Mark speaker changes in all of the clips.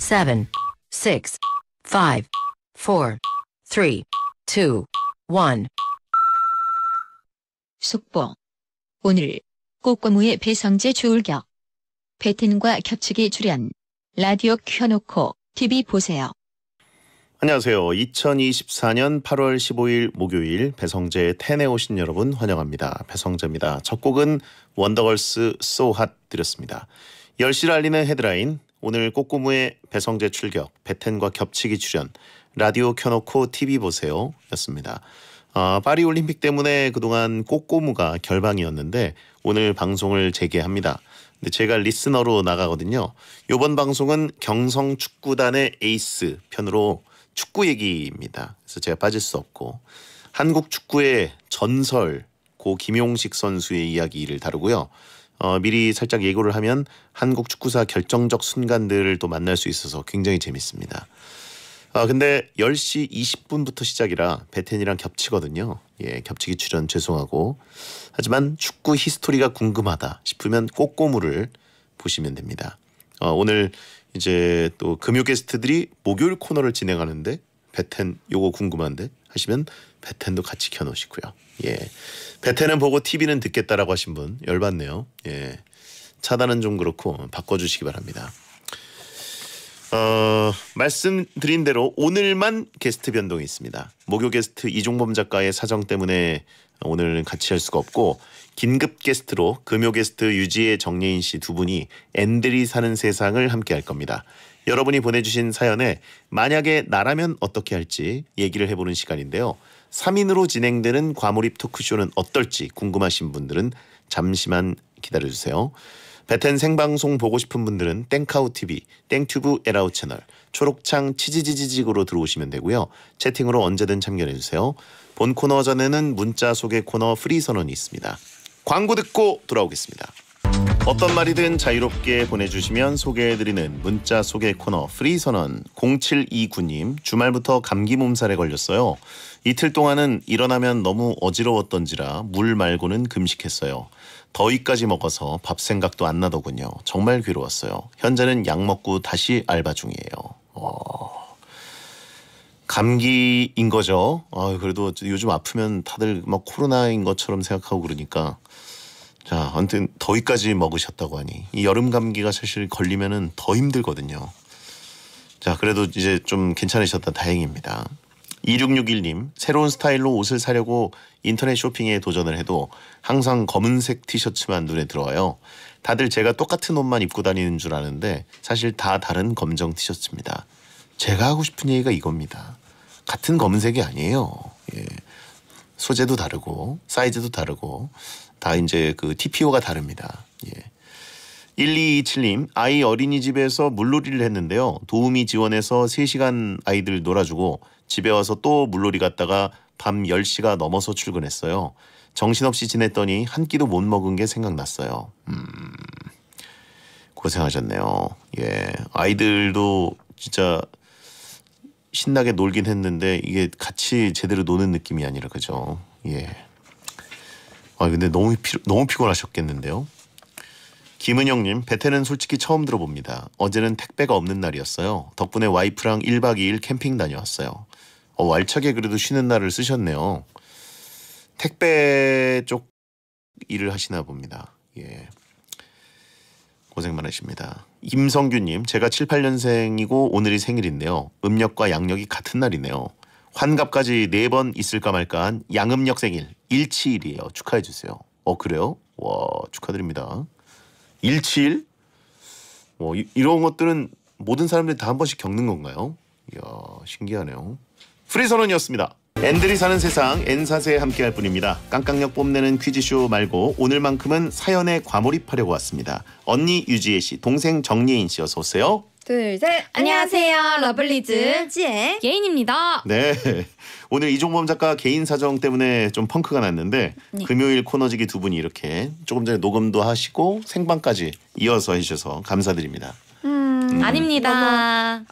Speaker 1: seven, six, five, four, three, two, one. 속보. 오늘
Speaker 2: 꽃과무의 배성재 주울격. 배튼과 겹치기 출연. 라디오
Speaker 1: 켜놓고 TV 보세요.
Speaker 3: 안녕하세요. 2024년 8월 15일 목요일 배성재 텐에 오신 여러분 환영합니다. 배성재입니다. 첫 곡은 원더걸스 소핫 드렸습니다. 10시를 알리는 헤드라인 오늘 꼬꼬무의 배성재 출격, 베텐과 겹치기 출연, 라디오 켜놓고 TV 보세요 였습니다. 아, 파리 올림픽 때문에 그동안 꼬꼬무가 결방이었는데 오늘 방송을 재개합니다. 근데 제가 리스너로 나가거든요. 요번 방송은 경성 축구단의 에이스 편으로 축구 얘기입니다. 그래서 제가 빠질 수 없고 한국 축구의 전설 고 김용식 선수의 이야기를 다루고요. 어, 미리 살짝 예고를 하면 한국 축구사 결정적 순간들을 또 만날 수 있어서 굉장히 재밌습니다. 아 근데 10시 20분부터 시작이라 베텐이랑 겹치거든요. 예, 겹치기 출연 죄송하고 하지만 축구 히스토리가 궁금하다 싶으면 꼬꼬물을 보시면 됩니다. 어, 오늘 이제 또 금요 게스트들이 목요일 코너를 진행하는데 베텐 요거 궁금한데 하시면 배텐도 같이 켜놓으시고요. 예, 배텐은 보고 TV는 듣겠다라고 하신 분 열받네요. 예, 차단은 좀 그렇고 바꿔주시기 바랍니다. 어, 말씀드린 대로 오늘만 게스트 변동이 있습니다. 목요 게스트 이종범 작가의 사정 때문에 오늘은 같이 할 수가 없고 긴급 게스트로 금요 게스트 유지의 정예인 씨 두 분이 앤들이 사는 세상을 함께 할 겁니다. 여러분이 보내주신 사연에 만약에 나라면 어떻게 할지 얘기를 해보는 시간인데요. 3인으로 진행되는 과몰입 토크쇼는 어떨지 궁금하신 분들은 잠시만 기다려주세요. 베텐 생방송 보고 싶은 분들은 땡카우 TV, 땡튜브 에라우 채널, 초록창 치지지지직으로 들어오시면 되고요. 채팅으로 언제든 참여해주세요. 본 코너 전에는 문자 소개 코너 프리 선언이 있습니다. 광고 듣고 돌아오겠습니다. 어떤 말이든 자유롭게 보내주시면 소개해드리는 문자 소개 코너 프리선언 0729님 주말부터 감기 몸살에 걸렸어요. 이틀 동안은 일어나면 너무 어지러웠던지라 물 말고는 금식했어요. 더위까지 먹어서 밥 생각도 안 나더군요. 정말 괴로웠어요. 현재는 약 먹고 다시 알바 중이에요. 어... 감기인 거죠. 아, 그래도 요즘 아프면 다들 막 코로나인 것처럼 생각하고 그러니까 자, 아무튼 더위까지 먹으셨다고 하니 이 여름 감기가 사실 걸리면은 더 힘들거든요. 자, 그래도 이제 좀 괜찮으셨다 다행입니다. 2661님, 새로운 스타일로 옷을 사려고 인터넷 쇼핑에 도전을 해도 항상 검은색 티셔츠만 눈에 들어와요. 다들 제가 똑같은 옷만 입고 다니는 줄 아는데 사실 다 다른 검정 티셔츠입니다. 제가 하고 싶은 얘기가 이겁니다. 같은 검은색이 아니에요. 예. 소재도 다르고 사이즈도 다르고 다 이제 그 TPO가 다릅니다. 예. 1227님, 아이 어린이집에서 물놀이를 했는데요. 도우미 지원해서 3시간 아이들 놀아주고 집에 와서 또 물놀이 갔다가 밤 10시가 넘어서 출근했어요. 정신없이 지냈더니 한 끼도 못 먹은 게 생각났어요. 음, 고생하셨네요. 예. 아이들도 진짜 신나게 놀긴 했는데 이게 같이 제대로 노는 느낌이 아니라 그죠. 예. 아 근데 너무 피, 너무 피곤하셨겠는데요. 김은영님, 베테는 솔직히 처음 들어봅니다. 어제는 택배가 없는 날이었어요. 덕분에 와이프랑 1박 2일 캠핑 다녀왔어요. 어, 알차게 그래도 쉬는 날을 쓰셨네요. 택배 쪽 일을 하시나 봅니다. 예. 고생 많으십니다. 임성규님, 제가 7, 8년생이고 오늘이 생일인데요. 음력과 양력이 같은 날이네요. 환갑까지 네 번 있을까 말까한 양음력 생일 일치일이에요. 축하해 주세요. 어 그래요? 와 축하드립니다. 일치일? 뭐 이, 이런 것들은 모든 사람들이 다 한 번씩 겪는 건가요? 이야 신기하네요. 프리선언이었습니다. 앤들이 사는 세상 N사세에 함께할 뿐입니다. 깡깡력 뽐내는 퀴즈쇼 말고 오늘만큼은 사연에 과몰입하려고 왔습니다. 언니 유지혜 씨, 동생 정예인 씨 어서 오세요.
Speaker 1: 둘, 셋. 안녕하세요. 러블리즈 찌의 예인입니다.
Speaker 3: 네. 오늘 이종범 작가 개인 사정 때문에 좀 펑크가 났는데 네. 금요일 코너지기 두 분이 이렇게 조금 전에 녹음도 하시고 생방까지 이어서 해주셔서 감사드립니다.
Speaker 1: 음, 음. 아닙니다.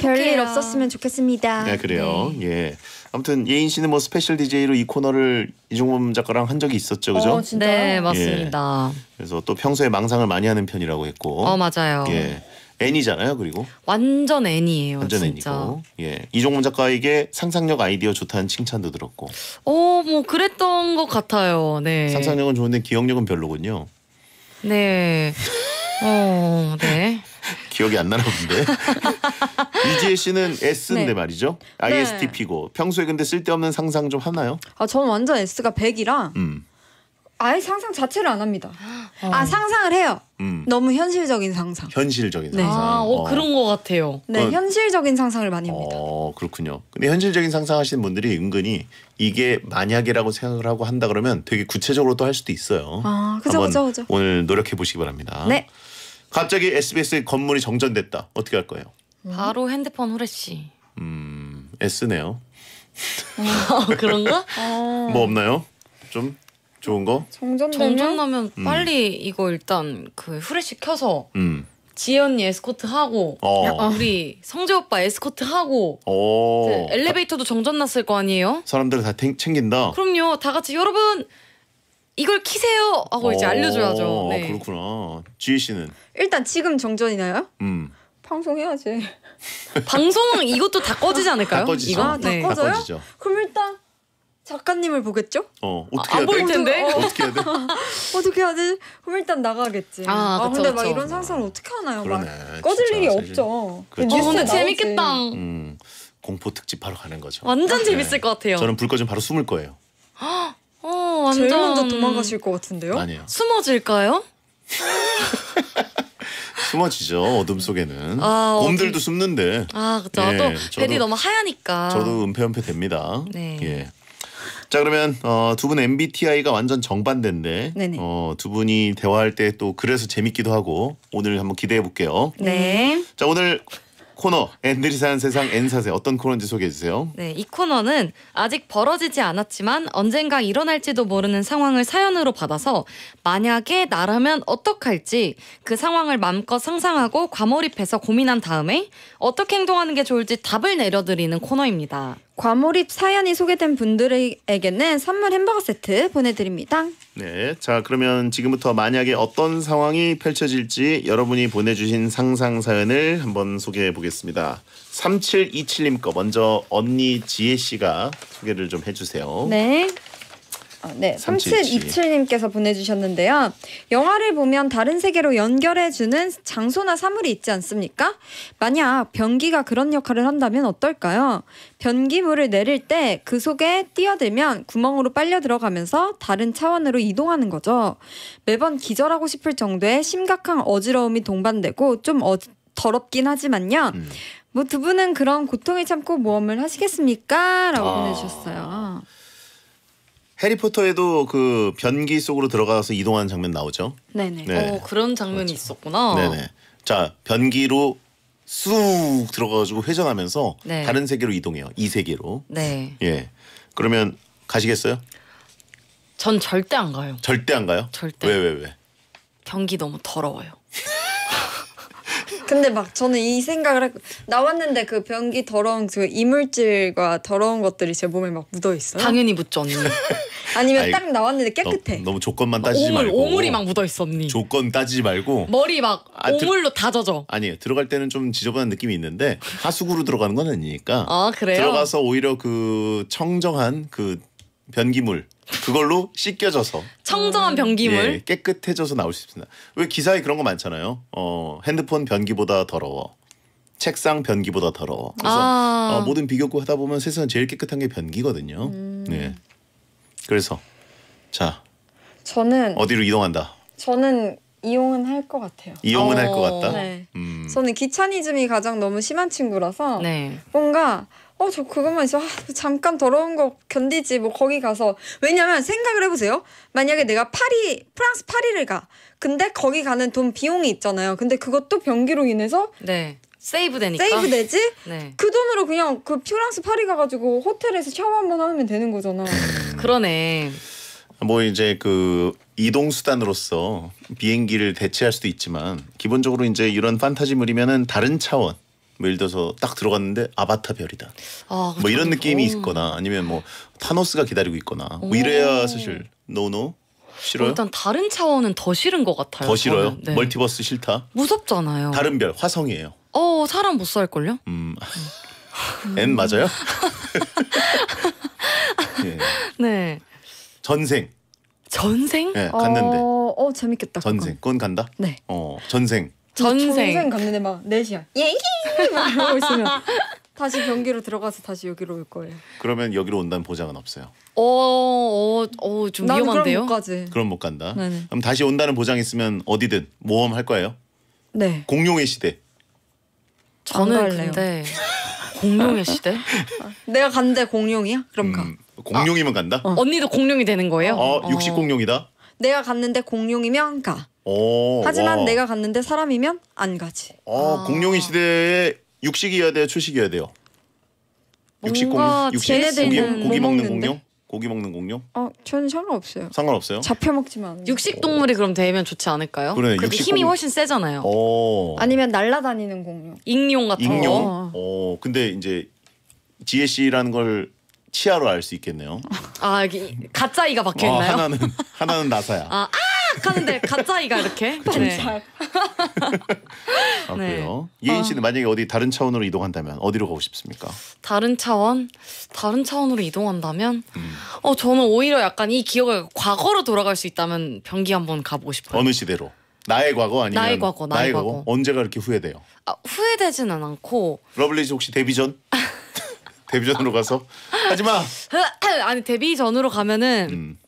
Speaker 2: 별일 없었으면 좋겠습니다. 네, 그래요.
Speaker 3: 네. 예. 아무튼 예인 씨는 뭐 스페셜 DJ로 이 코너를 이종범 작가랑 한 적이 있었죠, 그죠? 어, 네, 맞습니다. 예. 그래서 또 평소에 망상을 많이 하는 편이라고 했고. 어, 맞아요. 예. N이잖아요. 그리고
Speaker 1: 완전 N이에요. 완전 진짜. N이고.
Speaker 3: 예. 이종문 작가에게 상상력 아이디어 좋다는 칭찬도 들었고.
Speaker 1: 어, 뭐 그랬던 것 같아요. 네. 상상력은
Speaker 3: 좋은데 기억력은 별로군요.
Speaker 1: 네. 어, 네.
Speaker 3: 기억이 안나는데 이지혜 씨는 S인데 네. 말이죠. 네. ISTP고 평소에 근데 쓸데없는 상상 좀 하나요?
Speaker 2: 아, 저는 완전 S가 100이라. 음. 아예 상상 자체를 안 합니다. 아, 어. 아 상상을 해요. 음. 너무 현실적인 상상.
Speaker 3: 현실적인 네. 상상. 아, 어, 어. 그런
Speaker 1: 것 같아요.
Speaker 2: 네, 어. 현실적인 상상을 많이 합니다.
Speaker 3: 어, 그렇군요. 근데 현실적인 상상하시는 분들이 은근히 이게 만약이라고 생각을 하고 한다 그러면 되게 구체적으로 또 할 수도 있어요. 아, 그죠, 그죠, 그죠. 오늘 노력해 보시기 바랍니다. 네. 갑자기 SBS의 건물이 정전됐다. 어떻게 할 거예요?
Speaker 1: 음. 바로 핸드폰 후레쉬.
Speaker 3: 음, S네요. 어, 그런가?
Speaker 1: 뭐
Speaker 3: 없나요? 좀 좋은 거?
Speaker 1: 정전 정전 나면 음. 빨리 이거 일단 그 후레쉬 켜서 음. 지혜 언니 에스코트 하고 어. 우리 성재 오빠 에스코트 하고
Speaker 3: 어.
Speaker 1: 엘리베이터도 정전 났을 거 아니에요?
Speaker 3: 사람들 다 챙- 긴다
Speaker 1: 그럼요. 다 같이 여러분 이걸 키세요 하고 이제 어.
Speaker 3: 알려줘야죠. 아, 네. 그렇구나. 지희 씨는
Speaker 2: 일단 지금 정전이 나요? 음. 방송해야지. 방송 이것도 다 꺼지지 않을까요? 다 꺼지죠. 이거? 아, 네. 꺼- 꺼져요? 그럼 일단 작가님을 보겠죠? 어 아, 어떻게 아, 해야 돼? 텐데? 어. 어떻게 해야 돼? 어떻게 해야 그럼 일단 나가겠지. 아, 아 그쵸, 근데 그쵸. 막 이런 상상을 어떻게 하나요? 그러네, 막 꺼질 진짜, 일이 없죠. 그렇죠. 어, 근데 재밌겠다. 음,
Speaker 3: 공포 특집 바로 가는 거죠. 완전 네. 재밌을 것 같아요. 저는 불 꺼지면 바로 숨을 거예요.
Speaker 1: 어 완전 제일 먼저 도망가실 것 같은데요? 아니요. 숨어질까요?
Speaker 3: 숨어지죠 어둠 속에는 아, 곰들도 숨는데
Speaker 1: 아 그렇죠 예, 또 저도, 너무 하얘니까 저도
Speaker 3: 은폐은폐 됩니다 네. 예. 자 그러면 어, 두분 MBTI가 완전 정반대인데 어, 두 분이 대화할 때 또 그래서 재밌기도 하고 오늘 한번 기대해 볼게요.
Speaker 1: 네.
Speaker 3: 자 오늘 코너 앤들리 사는 세상 엔사세 어떤 코너인지 소개해 주세요.
Speaker 1: 네, 이 코너는 아직 벌어지지 않았지만 언젠가 일어날지도 모르는 상황을 사연으로 받아서 만약에 나라면 어떡할지 그 상황을 마음껏 상상하고 과몰입해서 고민한 다음에 어떻게 행동하는 게 좋을지 답을 내려드리는 코너입니다.
Speaker 2: 과몰입 사연이 소개된 분들에게는 선물 햄버거 세트 보내드립니다.
Speaker 3: 네, 자 그러면 지금부터 만약에 어떤 상황이 펼쳐질지 여러분이 보내주신 상상 사연을 한번 소개해 보겠습니다. 3727님 거 먼저 언니 지혜 씨가 소개를 좀 해주세요. 네.
Speaker 2: 아, 네, 3727님께서 보내주셨는데요. 영화를 보면 다른 세계로 연결해주는 장소나 사물이 있지 않습니까? 만약 변기가 그런 역할을 한다면 어떨까요? 변기물을 내릴 때 그 속에 뛰어들면 구멍으로 빨려 들어가면서 다른 차원으로 이동하는 거죠. 매번 기절하고 싶을 정도의 심각한 어지러움이 동반되고 좀 어, 더럽긴 하지만요. 음. 뭐두 분은 그런 고통을 참고 모험을 하시겠습니까? 라고 아... 보내주셨어요.
Speaker 3: 해리포터에도 그 변기 속으로 들어가서 이동하는 장면 나오죠.
Speaker 1: 네네. 네. 어, 그런 장면이 그렇죠. 있었구나. 네네.
Speaker 3: 자 변기로 쑥 들어가가지고 회전하면서 네. 다른 세계로 이동해요. 이 세계로. 네. 예. 그러면 가시겠어요?
Speaker 1: 전 절대 안 가요.
Speaker 3: 절대 안 가요? 절대. 왜왜 왜?
Speaker 1: 변기 너무 더러워요. 근데 막 저는 이 생각을
Speaker 2: 했고 나왔는데 그 변기 더러운 그 이물질과 더러운 것들이 제 몸에 막 묻어 있어요. 당연히
Speaker 1: 묻죠 언니.
Speaker 2: 아니면 아이, 딱 나왔는데 깨끗해. 너,
Speaker 3: 무 조건만 따지지 오물, 말고 오물이 막 묻어 있어 언니. 조건 따지지 말고 머리
Speaker 1: 막 아, 오물로 다 젖어.
Speaker 3: 아니 들어갈 때는 좀 지저분한 느낌이 있는데 하수구로 들어가는 건 아니니까. 아 그래요? 들어가서 오히려 그 청정한 그 변기물 그걸로 씻겨져서
Speaker 1: 청정한 변기물 예,
Speaker 3: 깨끗해져서 나올 수 있습니다. 왜 기사에 그런 거 많잖아요. 어, 핸드폰 변기보다 더러워. 책상 변기보다 더러워. 그래서 아. 어, 모든 비교구 하다 보면 세상 제일 깨끗한 게 변기거든요. 음. 네. 그래서 자 저는 어디로 이동한다.
Speaker 2: 저는 이용은 할 것 같아요. 이용은 할 것 같다. 어, 네. 음. 저는 귀차니즘이 가장 너무 심한 친구라서 네. 뭔가 어, 저 그것만 있어. 아, 잠깐 더러운 거 견디지. 뭐 거기 가서. 왜냐면 생각을 해보세요. 만약에 내가 파리, 프랑스 파리를 가. 근데 거기 가는 돈 비용이 있잖아요. 근데 그것도 변기로 인해서. 네. 세이브 되니까. 세이브 되지? 네. 그 돈으로 그냥 그 프랑스 파리 가가지고 호텔에서 샤워 한번 하면 되는
Speaker 1: 거잖아. 그러네.
Speaker 3: 뭐 이제 그 이동 수단으로서 비행기를 대체할 수도 있지만 기본적으로 이제 이런 판타지물이면은 다른 차원 뭐 예를 들어서 딱 들어갔는데 아바타 별이다.
Speaker 1: 아, 뭐 이런 느낌이 있거나
Speaker 3: 아니면 뭐 타노스가 기다리고 있거나 뭐 이래야 사실 노노 싫어요? 어, 일단
Speaker 1: 다른 차원은 더 싫은 것 같아요. 더 싫어요? 네.
Speaker 3: 멀티버스 싫다.
Speaker 1: 무섭잖아요.
Speaker 3: 다른 별 화성이에요.
Speaker 1: 어 사람 못살 걸요? 음.
Speaker 3: 음. N 맞아요?
Speaker 1: 예. 네. 전생. 전생? 네, 갔는데. 어, 어 재밌겠다.
Speaker 3: 전생. 그건 간다. 네. 어 전생.
Speaker 2: 전생. 전생 갔는데 막 4시야. 예예! 막 있으면 다시 경기로 들어가서 다시 여기로 올 거예요.
Speaker 3: 그러면 여기로 온다는 보장은 없어요.
Speaker 1: 어, 어, 어 좀나 위험한데요. 그럼 못 가지.
Speaker 3: 그럼 못 간다. 네네. 그럼 다시 온다는 보장 있으면 어디든 모험 할 거예요. 네. 공룡의 시대.
Speaker 2: 저는 근데 공룡의 시대? 내가 간대 공룡이야? 그럼 가. 음,
Speaker 3: 공룡이면 간다? 어. 언니도 공룡이 되는 거예요? 어, 육식 어. 공룡이다.
Speaker 2: 내가 갔는데 공룡이면
Speaker 3: 가. 오, 하지만 와. 내가
Speaker 2: 갔는데 사람이면 안 가지.
Speaker 3: 아, 아. 공룡이 시대에 육식이어야 돼요, 초식이어야 돼요.
Speaker 1: 육식 공룡, 육식 고기, 고기 먹는 뭐 공룡,
Speaker 3: 고기 먹는 공룡
Speaker 1: 어, 저는 상관없어요.
Speaker 3: 상관없어요. 잡혀
Speaker 1: 먹지만. 육식 동물이 그럼 되면 좋지 않을까요? 그러네, 그 육식 힘이 공룡. 훨씬 세잖아요.
Speaker 3: 어,
Speaker 1: 아니면 날아다니는 공룡. 익룡 같은 익룡. 거. 어.
Speaker 3: 어, 근데 이제 지혜 씨라는 걸 치아로 알 수 있겠네요.
Speaker 1: 아, 가짜이가 박혀 있나요? 하나는
Speaker 3: 하나는 나사야.
Speaker 1: 아, 아! 하는데 가짜이가 이렇게 네. 아, 네.
Speaker 3: 그래요. 어. 예인 씨는 만약에 어디 다른 차원으로 이동한다면 어디로 가고 싶습니까?
Speaker 1: 다른 차원, 다른 차원으로 이동한다면, 음. 어 저는 오히려 약간 이 기억을 과거로 돌아갈 수 있다면 변기 한번 가보고 싶어요.
Speaker 3: 어느 시대로? 나의 과거 아니면 나의 과거, 나의, 나의 과거. 과거. 언제가 이렇게 후회돼요? 아,
Speaker 1: 후회되지는 않고.
Speaker 3: 러블리즈 혹시 데뷔 전? 데뷔 전으로 가서 하지 마.
Speaker 1: 아니 데뷔 전으로 가면은. 음.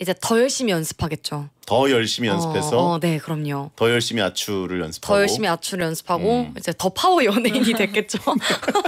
Speaker 1: 이제 더 열심히 연습하겠죠.
Speaker 3: 더 열심히 어, 연습해서 어, 어,
Speaker 1: 네 그럼요.
Speaker 3: 더 열심히 아추를 연습하고 더 열심히
Speaker 1: 아추를 연습하고 음. 이제 더 파워 연예인이
Speaker 3: 됐겠죠.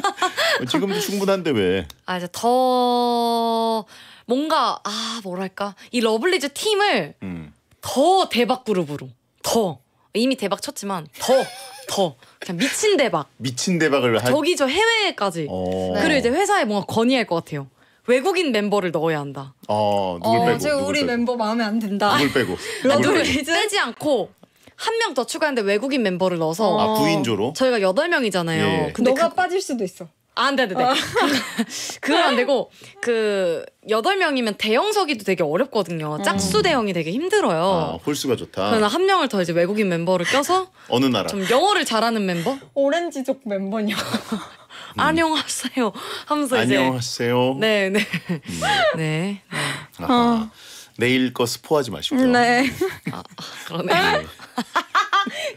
Speaker 3: 지금도 충분한데 왜?
Speaker 1: 아 이제 더 뭔가 아 뭐랄까 이 러블리즈 팀을 음. 더 대박 그룹으로 더 이미 대박 쳤지만 더더 그냥 미친 대박
Speaker 3: 미친 대박을 할... 저기
Speaker 1: 저 해외까지
Speaker 3: 네. 그리고
Speaker 1: 이제 회사에 뭔가 건의할 것 같아요. 외국인 멤버를 넣어야 한다.
Speaker 3: 어, 누굴 어, 빼고. 지금 누굴 우리 빼고.
Speaker 1: 멤버 마음에 안 든다. 누굴 빼고. 누굴, 아, 누굴 빼지 않고 한 명 더 추가했는데 외국인 멤버를 넣어서 아, 부인조로? 저희가 8명이잖아요. 예, 예. 근데 너가 그, 빠질 수도 있어. 아, 안 돼, 안 돼. 아. 그건 안 되고 그 8명이면 대형석이도 되게 어렵거든요. 음. 짝수 대형이 되게 힘들어요. 아,
Speaker 3: 홀수가 좋다. 그래서 한
Speaker 1: 명을 더 이제 외국인 멤버를 껴서 어느 나라? 좀 영어를 잘하는 멤버? 오렌지족 멤버냐. 음. 안녕하세요 하면서 안녕하세요. 네, 네. 음.
Speaker 3: 네. 네. 아하. 어. 내일 거 스포하지 마시고 네. 음. 아, 그러네. 네.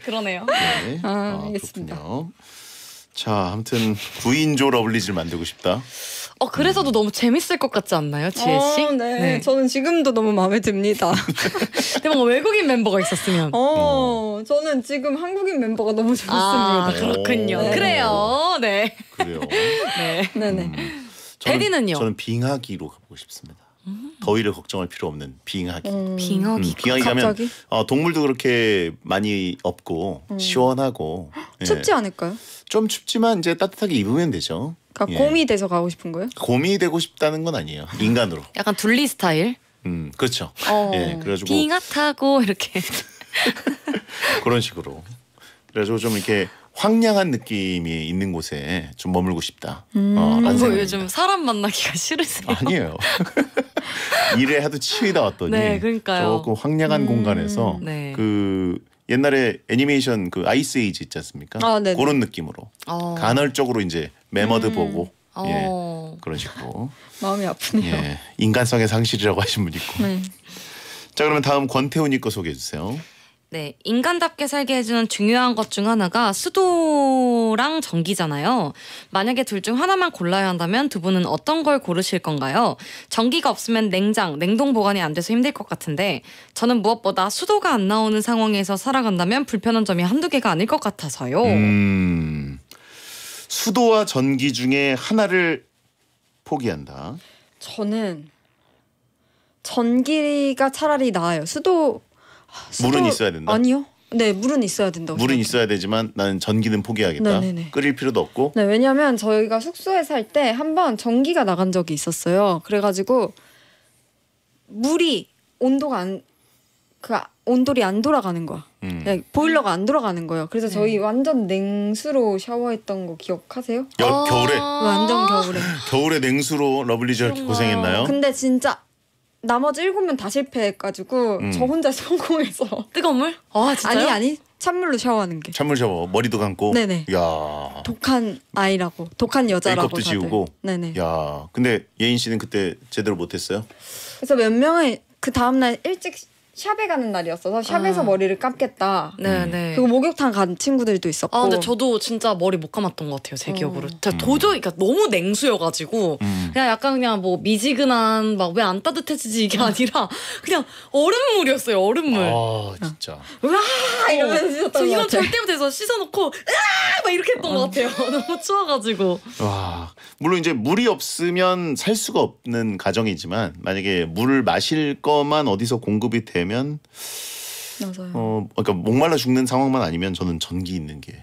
Speaker 1: 그러네요. 네. 아, 아 알겠습니다.
Speaker 3: 그 자, 아무튼 구인조 러블리즈를 만들고 싶다.
Speaker 1: 어 그래서도 너무 재밌을 것 같지 않나요, 지혜 어, 씨? 어, 네. 네. 저는 지금도 너무 마음에 듭니다. 근데 뭔가 외국인 멤버가
Speaker 3: 있었으면.
Speaker 2: 어, 저는 지금 한국인 멤버가 너무 아, 좋습니다. 아, 그렇군요.
Speaker 3: 네. 그래요. 네. 그래요. 네.
Speaker 1: 네네. 네. 음, 저는, 테디는요? 저는
Speaker 3: 빙하기로 가보고 싶습니다. 더위를 걱정할 필요 없는 빙하기. 음. 빙하기. 음, 빙하기 가면 어, 동물도 그렇게 많이 없고 음. 시원하고 예. 춥지 예. 않을까요? 좀 춥지만 이제 따뜻하게 입으면 되죠.
Speaker 1: 그러니까 예. 곰이 돼서 가고 싶은 거예요?
Speaker 3: 곰이 되고 싶다는 건 아니에요. 인간으로.
Speaker 1: 약간 둘리 스타일.
Speaker 3: 음 그렇죠. 어. 예 그래가지고 빙하
Speaker 1: 타고 이렇게
Speaker 3: 그런 식으로. 그래가지고 좀 이렇게 황량한 느낌이 있는 곳에 좀 머물고 싶다. 어, 음, 어,
Speaker 1: 요즘 사람 만나기가 싫으세요?
Speaker 3: 아니에요. 일에 하도 치이다 왔더니 네, 조금 황량한 음, 공간에서 네. 그 옛날에 애니메이션 그 아이스 에이지 있지 않습니까? 아, 네 그런 느낌으로 어. 간헐적으로 이제 매머드 음. 보고
Speaker 1: 어. 예, 어.
Speaker 3: 그런 식으로
Speaker 1: 마음이 아프네요.
Speaker 3: 예, 인간성의 상실이라고 하신 분 있고. 네. 자 그러면 다음 권태훈이 거 소개해 주세요.
Speaker 1: 네, 인간답게 살게 해주는 중요한 것 중 하나가 수도랑 전기잖아요. 만약에 둘 중 하나만 골라야 한다면 두 분은 어떤 걸 고르실 건가요? 전기가 없으면 냉장, 냉동 보관이 안 돼서 힘들 것 같은데 저는 무엇보다 수도가 안 나오는 상황에서 살아간다면 불편한 점이 한두 개가 아닐 것 같아서요.
Speaker 3: 음, 수도와 전기 중에 하나를 포기한다.
Speaker 2: 저는 전기가 차라리 나아요. 수도
Speaker 3: 물은 있어야 된다.
Speaker 2: 아니요. 네, 물은 있어야 된다고.
Speaker 3: 물은 생각해 있어야 되지만 나는 전기는 포기하겠다. 네네네. 끓일 필요도 없고.
Speaker 2: 네, 왜냐면 저희가 숙소에 살 때 한 번 전기가 나간 적이 있었어요. 그래가지고 물이 온도가 안그 아, 온돌이 안 돌아가는 거야. 음. 네, 보일러가 안 돌아가는 거예요. 그래서 저희 네. 완전 냉수로 샤워했던 거 기억하세요? 여, 겨울에 완전 겨울에
Speaker 3: 겨울에 냉수로 러블리즈 이렇게 아. 고생했나요? 근데
Speaker 2: 진짜 나머지 일곱 명 다 실패해가지고 음. 저 혼자 성공해서 뜨거운 물? 아 진짜요? 아니 아니 찬물로 샤워하는
Speaker 3: 게 찬물 샤워 머리도 감고 네네 야
Speaker 2: 독한 아이라고 독한 여자라고 메이크업도 다들. 지우고 네네
Speaker 3: 야 근데 예인 씨는 그때 제대로 못했어요?
Speaker 2: 그래서 몇 명은 그 다음날 일찍 샵에 가는 날이었어서 아. 샵에서 아. 머리를 감겠다. 네네. 음. 그리고 목욕탕 간 친구들도 있었고.
Speaker 1: 아 근데 저도 진짜 머리 못 감았던 것 같아요 제 어. 기억으로. 음. 제가 도저히 그러니까 너무 냉수여가지고 음. 그냥 약간 그냥 뭐 미지근한 막 왜 안 따뜻해지지 이게 음. 아니라 그냥 얼음물이었어요 얼음물.
Speaker 3: 아 진짜.
Speaker 1: 으 어. 이러면서 저 이건 절대 못해서 씻어놓고 으아 막 이렇게 했던 아. 것 같아요. 너무 추워가지고.
Speaker 3: 와 물론 이제 물이 없으면 살 수가 없는 가정이지만 만약에 물을 마실 것만 어디서 공급이 되면 되면 맞아요. 어 그러니까 목말라 죽는 상황만 아니면 저는 전기 있는 게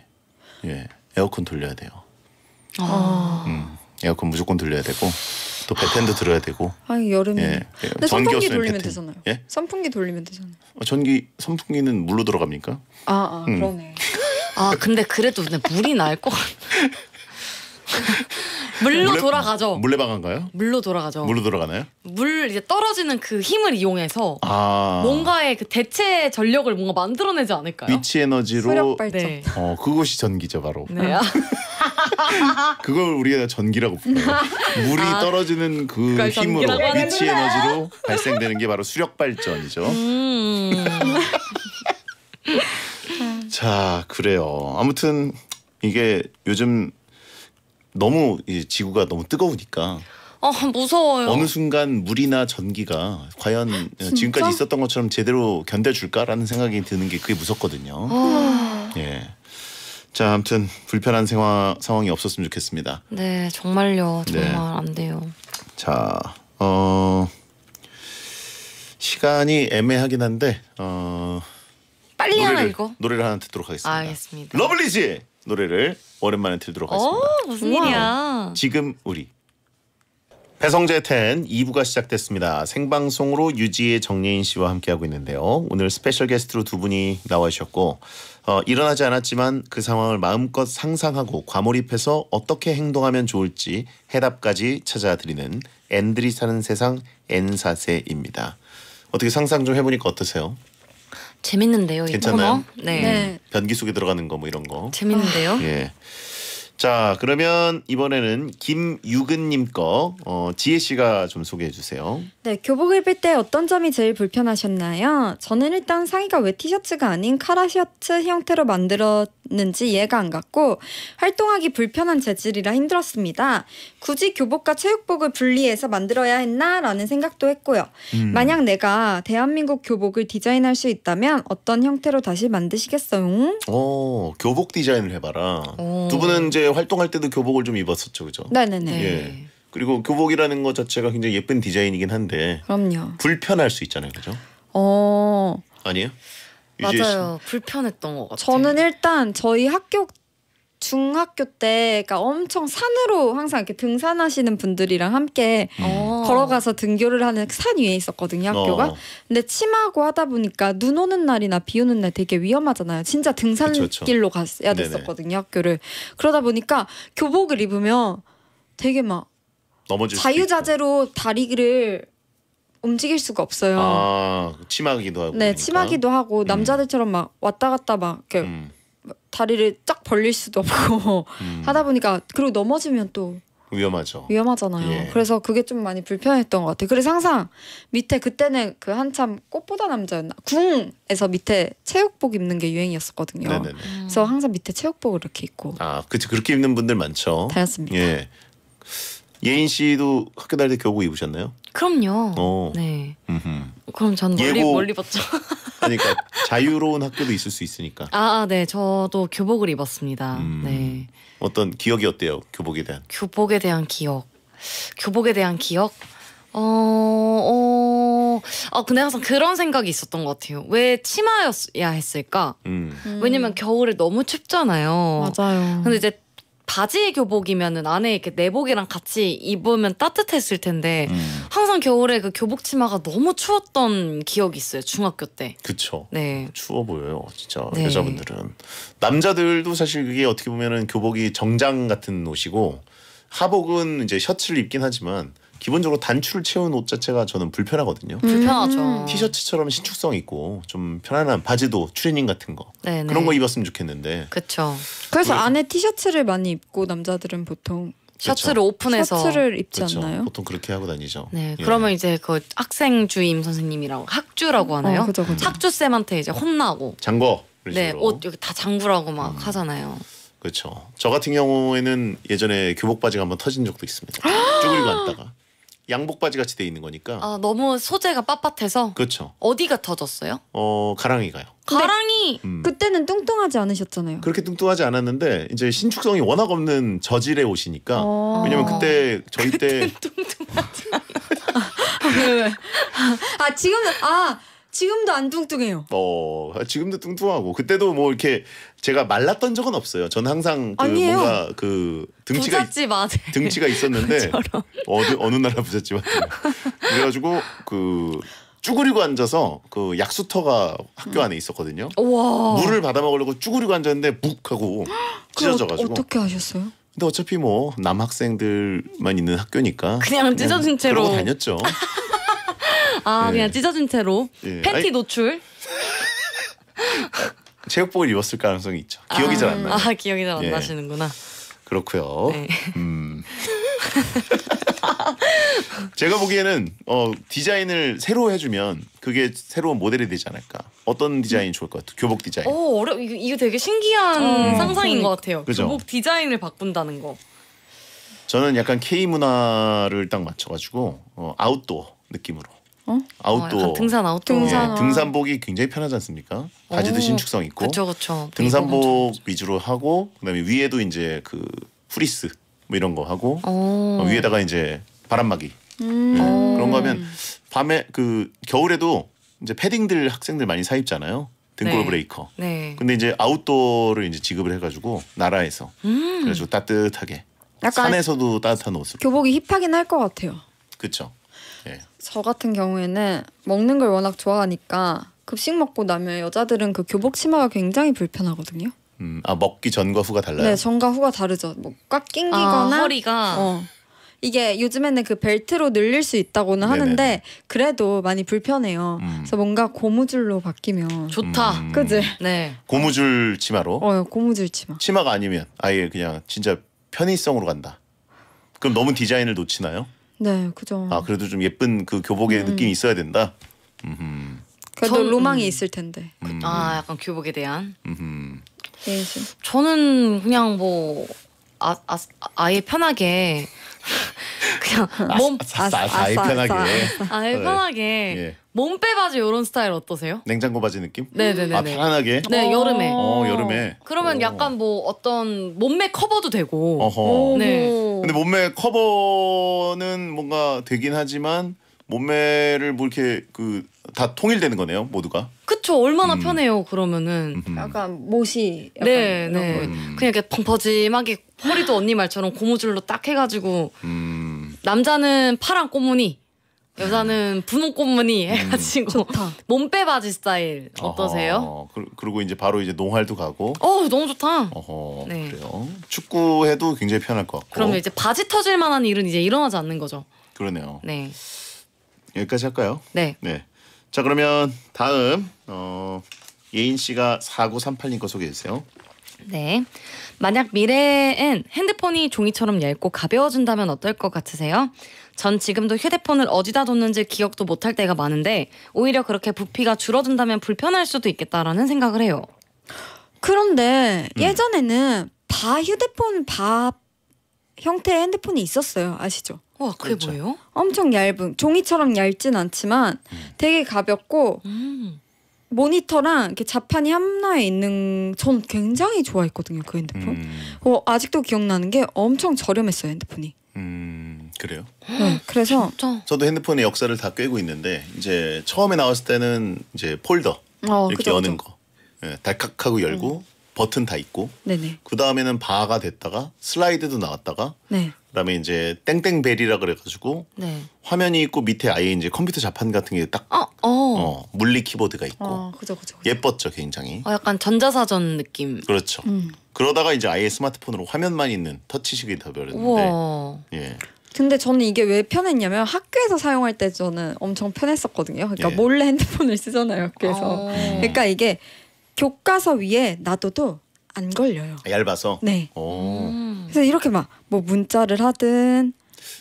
Speaker 3: 예, 에어컨 돌려야 돼요. 아. 음, 에어컨 무조건 돌려야 되고 또 배텐도 들어야 되고. 아 여름에. 예, 예. 근데 선풍기 돌리면 배텐. 되잖아요. 예?
Speaker 1: 선풍기 돌리면 되잖아요.
Speaker 3: 어, 전기 선풍기는 물로 들어갑니까? 아, 아 음. 그러네.
Speaker 1: 아 근데 그래도 근데 물이 날 거.
Speaker 3: 물로 물레, 돌아가죠. 물레방인가요
Speaker 1: 물로 돌아가죠. 물로 돌아가나요? 물 이제 떨어지는 그 힘을 이용해서 아 뭔가의 그 대체 전력을 뭔가 만들어내지 않을까요? 위치
Speaker 3: 에너지로 수력 발전. 네. 어 그것이 전기죠 바로. 네. 아. 그걸 우리가 전기라고 불러요. 물이 아, 떨어지는 그 힘으로 위치 에너지로 발생되는 게 바로 수력 발전이죠. 음자 그래요. 아무튼 이게 요즘 너무 이 지구가 너무 뜨거우니까
Speaker 1: 아 무서워요. 어느
Speaker 3: 순간 물이나 전기가 과연 지금까지 있었던 것처럼 제대로 견뎌줄까라는 생각이 드는 게 그게 무섭거든요. 아. 예. 자, 아무튼 불편한 생화, 상황이 없었으면 좋겠습니다.
Speaker 1: 네, 정말요. 네. 정말 네. 안 돼요.
Speaker 3: 자, 어 시간이 애매하긴 한데 어
Speaker 1: 빨리 노래를, 하나 읽어.
Speaker 3: 노래를 하나 듣도록 하겠습니다.
Speaker 1: 알겠습니다.
Speaker 3: 러블리즈 노래를 오랜만에 들도록 어, 하겠습니다.
Speaker 1: 무슨 일이야?
Speaker 3: 지금 우리 배성재 텐 2부가 시작됐습니다. 생방송으로 유지의 정예인 씨와 함께하고 있는데요. 오늘 스페셜 게스트로 두 분이 나와주셨고 어, 일어나지 않았지만 그 상황을 마음껏 상상하고 과몰입해서 어떻게 행동하면 좋을지 해답까지 찾아드리는 앤들이 사는 세상 N사세입니다. 어떻게 상상 좀 해보니까 어떠세요?
Speaker 1: 재밌는데요. 괜찮나요? 네. 네.
Speaker 3: 변기 속에 들어가는 거 뭐 이런 거.
Speaker 1: 재밌는데요. 아.
Speaker 3: 예. 자 그러면 이번에는 김유근님 거 어, 지혜 씨가 좀 소개해 주세요.
Speaker 2: 네, 교복 입을 때 어떤 점이 제일 불편하셨나요? 저는 일단 상의가 왜 티셔츠가 아닌 카라 셔츠 형태로 만들었는지 이해가 안 갔고 활동하기 불편한 재질이라 힘들었습니다. 굳이 교복과 체육복을 분리해서 만들어야 했나라는 생각도 했고요. 음. 만약 내가 대한민국 교복을 디자인할 수 있다면 어떤 형태로 다시 만드시겠어요?
Speaker 3: 어, 교복 디자인을 해봐라. 오. 어. 두 분은 이제 활동할 때도 교복을 좀 입었었죠, 그죠? 네네네. 예. 그리고 교복이라는 것 자체가 굉장히 예쁜 디자인이긴 한데 그럼요. 불편할 수 있잖아요, 그죠?
Speaker 2: 어
Speaker 3: 아니에요? 맞아요.
Speaker 2: 불편했던 것 같아요. 저는 일단 저희 학교 중학교 때 그러니까 엄청 산으로 항상 이렇게 등산하시는 분들이랑 함께 음. 어. 걸어가서 등교를 하는 산 위에 있었거든요 학교가 어. 근데 치마고 하다 보니까 눈 오는 날이나 비 오는 날 되게 위험하잖아요 진짜 등산길로 갔어야 됐었거든요 네네. 학교를 그러다 보니까 교복을 입으면 되게 막 넘어질 자유자재로 다리를 움직일 수가 없어요. 아,
Speaker 3: 치마기도 하고. 네, 그러니까. 치마기도
Speaker 2: 하고 음. 남자들처럼 막 왔다 갔다 막 이렇게 음. 다리를 쫙 벌릴 수도 없고 음. 하다 보니까 그리고 넘어지면 또 위험하죠. 위험하잖아요. 예. 그래서 그게 좀 많이 불편했던 것 같아요. 그래서 항상 밑에 그때는 그 한참 꽃보다 남자였나 궁에서 밑에 체육복 입는 게 유행이었었거든요. 네네네. 그래서 항상 밑에 체육복을 이렇게 입고
Speaker 3: 아, 그치 그렇게 입는 분들 많죠. 다녔습니다. 예. 예인 씨도 학교 다닐 때 교복 입으셨나요?
Speaker 1: 그럼요.
Speaker 3: 어. 네.
Speaker 1: 음흠. 그럼 전 멀리 예고... 멀리 봤죠.
Speaker 3: 그러니까 자유로운 학교도 있을 수 있으니까.
Speaker 1: 아, 네. 저도 교복을 입었습니다. 음. 네.
Speaker 3: 어떤 기억이 어때요? 교복에 대한?
Speaker 1: 교복에 대한 기억. 교복에 대한 기억? 어, 어, 아, 근데 항상 그런 생각이 있었던 것 같아요. 왜 치마였어야 했을까? 음. 음. 왜냐면 겨울에 너무 춥잖아요. 맞아요. 근데 이제 바지 교복이면은 안에 이렇게 내복이랑 같이 입으면 따뜻했을 텐데 음. 항상 겨울에 그 교복 치마가 너무 추웠던 기억이 있어요 중학교 때. 그쵸. 네.
Speaker 3: 추워 보여요 진짜 네. 여자분들은 남자들도 사실 그게 어떻게 보면은 교복이 정장 같은 옷이고 하복은 이제 셔츠를 입긴 하지만 기본적으로 단추를 채운 옷 자체가 저는 불편하거든요. 음. 불편하죠. 음. 티셔츠처럼 신축성 있고 좀 편안한 바지도 추리닝 같은 거 네네. 네. 그런 거 입었으면 좋겠는데.
Speaker 1: 그렇죠.
Speaker 2: 그래서 안에 티셔츠를 많이 입고
Speaker 1: 남자들은 보통 셔츠를 그렇죠. 오픈해서 셔츠를 입지 그렇죠. 않나요? 보통
Speaker 3: 그렇게 하고 다니죠. 네, 예.
Speaker 1: 그러면 이제 그 학생 주임 선생님이라고 학주라고 어, 하나요? 어, 그죠, 그죠. 학주 쌤한테 이제 혼나고 장거. 네, 옷 여기 다 장구라고 막 음. 하잖아요.
Speaker 3: 그렇죠. 저 같은 경우에는 예전에 교복 바지가 한번 터진 적도 있습니다. 쭈그리고 다가 양복 바지 같이 돼 있는 거니까. 아
Speaker 1: 너무 소재가 빳빳해서 그렇죠. 어디가 터졌어요?
Speaker 3: 어 가랑이가요.
Speaker 1: 가랑이. 음. 그때는 뚱뚱하지 않으셨잖아요.
Speaker 3: 그렇게 뚱뚱하지 않았는데 이제 신축성이 워낙 없는 저질의 옷이니까 어. 왜냐면 그때 저희 때 뚱뚱하지 않아.
Speaker 2: 아 지금 아 지금도 안 뚱뚱해요.
Speaker 3: 어 지금도 뚱뚱하고 그때도 뭐 이렇게 제가 말랐던 적은 없어요. 저는 항상 그 아니에요. 뭔가 그 등치가 부잣집
Speaker 1: 아들. 등치가 있었는데
Speaker 3: 어느 어느 나라 부잣집 아들. 그래가지고 그 쭈그리고 앉아서 그 약수터가 학교 안에 있었거든요. 우와. 물을 받아 먹으려고 쭈그리고 앉았는데 묵 하고 찢어져가지고. 어떻게 하셨어요? 근데 어차피 뭐 남학생들만 있는 학교니까 그냥 찢어진 채로 그러고 다녔죠.
Speaker 1: 아 네. 그냥 찢어진 채로 네. 팬티 아니. 노출.
Speaker 3: 체육복을 입었을 가능성이 있죠. 아, 기억이 아, 잘안 나아 기억이 잘안 예.
Speaker 1: 나시는구나.
Speaker 3: 그렇고요. 네. 음. 제가 보기에는 어, 디자인을 새로 해주면 그게 새로운 모델이 되지 않을까. 어떤 디자인이 음. 좋을 것 같아요? 교복 디자인. 오,
Speaker 1: 어, 어려 이거, 이거 되게 신기한 음. 상상인 것 그러니까. 같아요. 그죠? 교복 디자인을 바꾼다는 거.
Speaker 3: 저는 약간 K 문화를 딱 맞춰가지고 어, 아웃도어 느낌으로. 어? 아웃도어 어, 등산 아웃도어 등산, 예, 등산복이 굉장히 편하지 않습니까? 바지도 신축성 있고
Speaker 1: 그쵸, 그쵸.
Speaker 3: 등산복 위주로 하고 그다음에 위에도 이제 그 후리스 뭐 이런 거 하고 어, 위에다가 이제 바람막이 음. 예, 그런 거 하면 밤에 그 겨울에도 이제 패딩들 학생들 많이 사 입잖아요. 등골 네. 브레이커. 네. 근데 이제 아웃도어를 이제 지급을 해가지고 나라에서 음. 그래가지고 따뜻하게
Speaker 2: 산에서도 따뜻한 옷을 교복이 힙하긴 할 것 같아요.
Speaker 3: 그렇죠. 예.
Speaker 2: 저 같은 경우에는 먹는 걸 워낙 좋아하니까 급식 먹고 나면 여자들은 그 교복 치마가 굉장히 불편하거든요.
Speaker 3: 음, 아 먹기 전과 후가 달라요. 네,
Speaker 2: 전과 후가 다르죠. 뭐꽉 낑기거나 아, 허리가 어. 이게 요즘에는 그 벨트로 늘릴 수 있다고는 하는데 그래도 많이 불편해요. 음. 그래서 뭔가 고무줄로 바뀌면 좋다. 음. 그지? 네.
Speaker 3: 고무줄 치마로. 어, 고무줄 치마. 치마가 아니면 아예 그냥 진짜 편의성으로 간다. 그럼 너무 디자인을 놓치나요?
Speaker 2: 네, 그죠.
Speaker 3: 아 그래도 좀 예쁜 그 교복의 음. 느낌이 있어야 된다.
Speaker 1: 그래도 전, 로망이 음. 있을 텐데. 음. 아 약간 교복에 대한. 예, 저는 그냥 뭐 아, 아, 아예 편하게 그냥 몸 아, 예 편하게 아예 편하게 몸빼 바지 이런 스타일 어떠세요?
Speaker 3: 냉장고 바지 느낌? 네네네. 아 편안하게. 네 여름에. 어 여름에.
Speaker 1: 그러면 오. 약간 뭐 어떤 몸매 커버도
Speaker 3: 되고. 어허. 네. 네. 근데 몸매 커버는 뭔가 되긴 하지만 몸매를 뭐 이렇게 그 다 통일되는 거네요 모두가.
Speaker 1: 그쵸 얼마나 음. 편해요 그러면은. 음흠. 약간 못 네네. 네. 네. 음. 그냥 이렇게 펑퍼짐하게 허리도 언니 말처럼 고무줄로 딱 해가지고. 음. 남자는 파랑 꼬무늬. 여자는 분홍 꽃무늬 음. 해가지고 몸빼 바지 스타일 어떠세요?
Speaker 3: 어 그, 그리고 이제 바로 이제 농활도 가고.
Speaker 1: 어 너무 좋다.
Speaker 3: 어허, 네. 그래요. 축구해도 굉장히 편할 것 같고. 그러면 이제
Speaker 1: 바지 터질 만한 일은 이제 일어나지 않는 거죠. 그러네요. 네.
Speaker 3: 여기까지 할까요? 네. 네. 자 그러면 다음 어, 예인 씨가 4938님 거 소개해 주세요.
Speaker 1: 네. 만약 미래엔 핸드폰이 종이처럼 얇고 가벼워진다면 어떨 것 같으세요? 전 지금도 휴대폰을 어디다 뒀는지 기억도 못할 때가 많은데 오히려 그렇게 부피가 줄어든다면 불편할 수도 있겠다라는 생각을 해요.
Speaker 2: 그런데 음. 예전에는 바 휴대폰 바 형태의 핸드폰이 있었어요. 아시죠? 와, 그게 그렇죠. 뭐예요? 엄청 얇은 종이처럼 얇진 않지만 음. 되게 가볍고 음. 모니터랑 이렇게 자판이 한나에 있는 전 굉장히 좋아했거든요 그 핸드폰. 음. 어, 아직도 기억나는 게 엄청 저렴했어요 핸드폰이.
Speaker 3: 음. 그래요?
Speaker 2: 네, 그래서 진짜?
Speaker 3: 저도 핸드폰의 역사를 다 꿰고 있는데 이제 처음에 나왔을 때는 이제 폴더 어, 이렇게 그죠, 여는 그죠. 거 예, 달칵하고 열고 음. 버튼 다 있고 네네. 그 다음에는 바가 됐다가 슬라이드도 나왔다가 네. 그다음에 이제 땡땡벨이라 그래가지고 네. 화면이 있고 밑에 아예 이제 컴퓨터 자판 같은 게딱 아, 어, 어. 어, 물리 키보드가 있고 어, 그죠, 그죠, 그죠. 예뻤죠 굉장히
Speaker 1: 어, 약간 전자사전 느낌. 그렇죠 음.
Speaker 3: 그러다가 이제 아예 스마트폰으로 화면만 있는 터치식이 되버렸는데 예
Speaker 2: 근데 저는 이게 왜 편했냐면 학교에서 사용할 때 저는 엄청 편했었거든요. 그러니까 예. 몰래 핸드폰을 쓰잖아요. 학교에서. 아 그러니까 이게 교과서 위에 놔둬도 안 걸려요.
Speaker 3: 얇아서. 네. 음.
Speaker 2: 그래서 이렇게 막 뭐 문자를 하든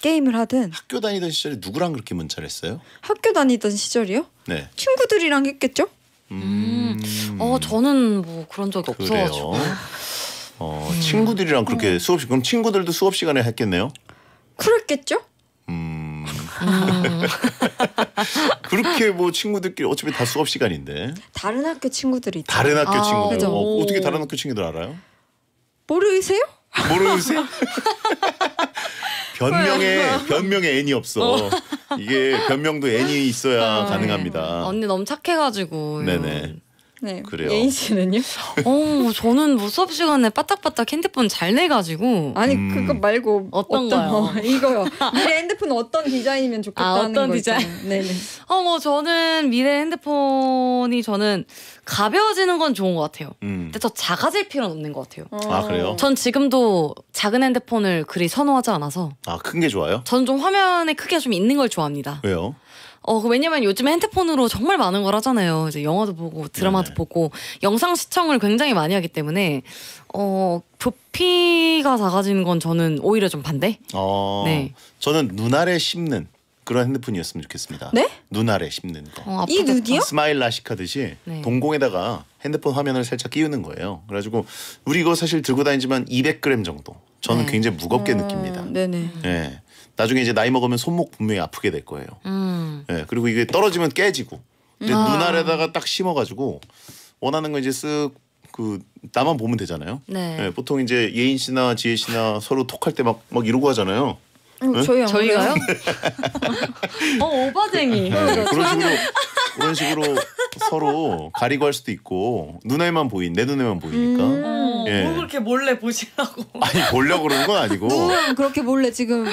Speaker 2: 게임을 하든
Speaker 3: 학교 다니던 시절에 누구랑 그렇게 문자를 했어요?
Speaker 2: 학교 다니던 시절이요? 네. 친구들이랑 했겠죠? 음. 음. 어,
Speaker 1: 저는 뭐 그런 적이 없어가지고.
Speaker 3: 어, 친구들이랑 그렇게 음. 수업 시 그럼 친구들도 수업 시간에 했겠네요.
Speaker 1: 쿨했겠죠? 음. 음.
Speaker 3: 그렇게 뭐 친구들끼리 어차피 다 수업 시간인데.
Speaker 2: 다른 학교 친구들이 있죠. 다른 학교 아, 친구들. 그죠. 어, 어떻게 다른
Speaker 3: 학교 친구들 알아요?
Speaker 2: 모르세요? 모르세요?
Speaker 3: 변명에 변명에 애니 없어. 어. 이게 변명도 애니 있어야 가능합니다. 언니
Speaker 1: 너무 착해가지고. 네네. 네. 그래요. 예인 씨는요? 어, 저는 뭐 수업 시간에 빠딱빠딱 핸드폰 잘 내가지고. 아니 음. 그거 말고 어떤, 어떤 거요? 어, 이거요. 미래 핸드폰 어떤 디자인이면 좋겠다는 아, 어떤 디자인? 네네. 어뭐 저는 미래 핸드폰이 저는 가벼워지는 건 좋은 것 같아요. 음. 근데 더 작아질 필요는 없는 것 같아요. 어. 아 그래요? 전 지금도 작은 핸드폰을 그리 선호하지 않아서.
Speaker 3: 아 큰 게 좋아요?
Speaker 1: 저좀 화면에 크기좀 있는 걸 좋아합니다. 왜요? 어, 그 왜냐면 요즘 에 핸드폰으로 정말 많은 걸 하잖아요. 이제 영화도 보고 드라마도 네네. 보고 영상 시청을 굉장히 많이 하기 때문에 어, 부피가 작아지는 건 저는 오히려 좀 반대.
Speaker 3: 어, 네. 저는 눈알에 씹는 그런 핸드폰이었으면 좋겠습니다. 네? 눈알에 씹는 거. 어, 이 눈이요? 스마일 라식하듯이 네. 동공에다가 핸드폰 화면을 살짝 끼우는 거예요. 그래가지고 우리 이거 사실 들고 다니지만 200g 정도. 저는 네. 굉장히 무겁게 어... 느낍니다. 네네. 네. 나중에 이제 나이 먹으면 손목 분명히 아프게 될 거예요. 음. 예, 그리고 이게 떨어지면 깨지고 근데 아. 눈 아래다가 딱 심어가지고 원하는 거 이제 쓱 그 나만 보면 되잖아요. 네. 예, 보통 이제 예인 씨나 지혜 씨나 서로 톡할 때 막 막 이러고 하잖아요.
Speaker 1: 응? 음, 예? 저희 저희가요? 어 오바쟁이. 네, 그런 식으로
Speaker 3: 그런 식으로 서로 가리고 할 수도 있고 눈에만 보인 내 눈에만
Speaker 1: 보이니까. 음. 어, 예. 뭘 그렇게 몰래 보시라고?
Speaker 3: 아니 보려고 그러는 건 아니고. 눈
Speaker 1: 그렇게 몰래 지금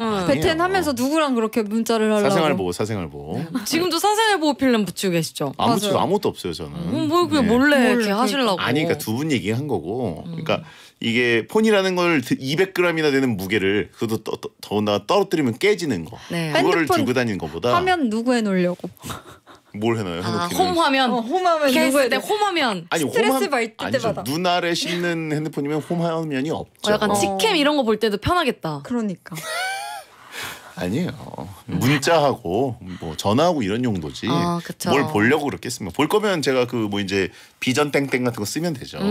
Speaker 1: 응. 어. 베텐 하면서 누구랑 그렇게 문자를 하려고 사생활
Speaker 3: 보호 사생활 보호 네.
Speaker 1: 지금도 사생활 보호 필름 붙이고 계시죠? 안붙이 아무것도 없어요 저는 음, 뭐 그냥 네. 몰래, 몰래 이렇게 그러니까. 하시려고 아니 그러니까
Speaker 3: 두 분 얘기한 거고 음. 그러니까 이게 폰이라는 걸 200g이나 되는 무게를 그것도 더, 더, 다 떨어뜨리면 깨지는 거 네. 그거를 들고 다니는 것보다
Speaker 1: 화면 누구에 놓으려고
Speaker 3: 뭘 해놔요? 아,
Speaker 1: 홈 화면. 어, 홈 화면 누구야? 홈 화면.
Speaker 3: 아니 스트레스 받을 때마다. 눈 아래 씻는 핸드폰이면 홈 화면이 없죠. 어, 약간 직캠
Speaker 1: 어. 이런 거 볼 때도 편하겠다. 그러니까.
Speaker 3: 아니에요. 문자하고 뭐 전화하고 이런 용도지. 어, 뭘 보려고 그렇게습니까볼 거면 제가 그 뭐 이제 비전 땡땡 같은 거 쓰면 되죠. 음.